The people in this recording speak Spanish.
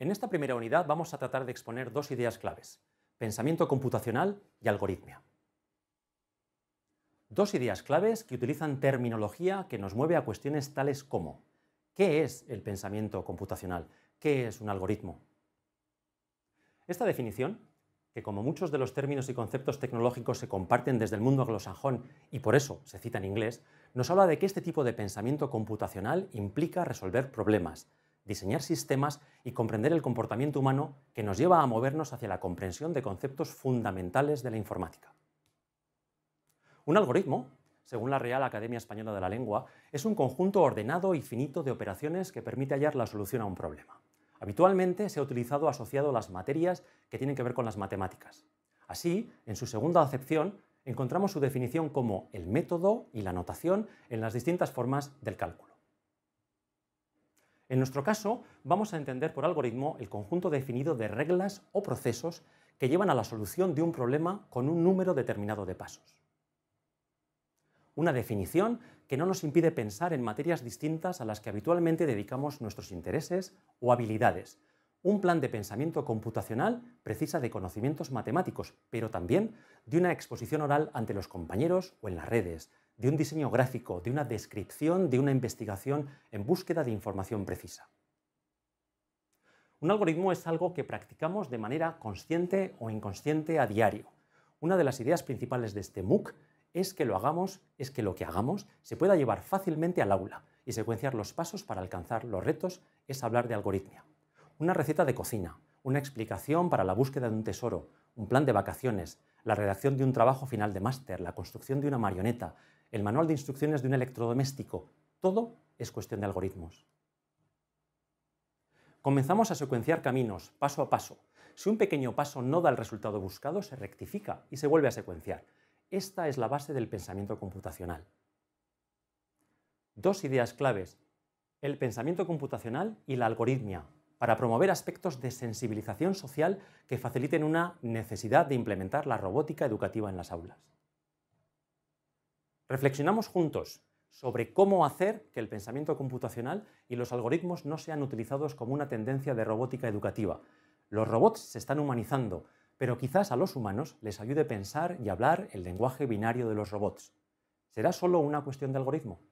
En esta primera unidad vamos a tratar de exponer dos ideas claves, pensamiento computacional y algoritmia. Dos ideas claves que utilizan terminología que nos mueve a cuestiones tales como ¿qué es el pensamiento computacional? ¿Qué es un algoritmo? Esta definición, que como muchos de los términos y conceptos tecnológicos se comparten desde el mundo anglosajón y por eso se cita en inglés, nos habla de que este tipo de pensamiento computacional implica resolver problemas, diseñar sistemas y comprender el comportamiento humano que nos lleva a movernos hacia la comprensión de conceptos fundamentales de la informática. Un algoritmo, según la Real Academia Española de la Lengua, es un conjunto ordenado y finito de operaciones que permite hallar la solución a un problema. Habitualmente se ha utilizado asociado a las materias que tienen que ver con las matemáticas. Así, en su segunda acepción, encontramos su definición como el método y la notación en las distintas formas del cálculo. En nuestro caso, vamos a entender por algoritmo el conjunto definido de reglas o procesos que llevan a la solución de un problema con un número determinado de pasos. Una definición que no nos impide pensar en materias distintas a las que habitualmente dedicamos nuestros intereses o habilidades. Un plan de pensamiento computacional precisa de conocimientos matemáticos, pero también de una exposición oral ante los compañeros o en las redes, de un diseño gráfico, de una descripción, de una investigación en búsqueda de información precisa. Un algoritmo es algo que practicamos de manera consciente o inconsciente a diario. Una de las ideas principales de este MOOC es que lo hagamos, es que lo que hagamos se pueda llevar fácilmente al aula y secuenciar los pasos para alcanzar los retos es hablar de algoritmia. Una receta de cocina, una explicación para la búsqueda de un tesoro, un plan de vacaciones, la redacción de un trabajo final de máster, la construcción de una marioneta, el manual de instrucciones de un electrodoméstico. Todo es cuestión de algoritmos. Comenzamos a secuenciar caminos, paso a paso. Si un pequeño paso no da el resultado buscado, se rectifica y se vuelve a secuenciar. Esta es la base del pensamiento computacional. Dos ideas claves, el pensamiento computacional y la algoritmia, para promover aspectos de sensibilización social que faciliten una necesidad de implementar la robótica educativa en las aulas. Reflexionamos juntos sobre cómo hacer que el pensamiento computacional y los algoritmos no sean utilizados como una tendencia de robótica educativa. Los robots se están humanizando, pero quizás a los humanos les ayude pensar y hablar el lenguaje binario de los robots. ¿Será solo una cuestión de algoritmo?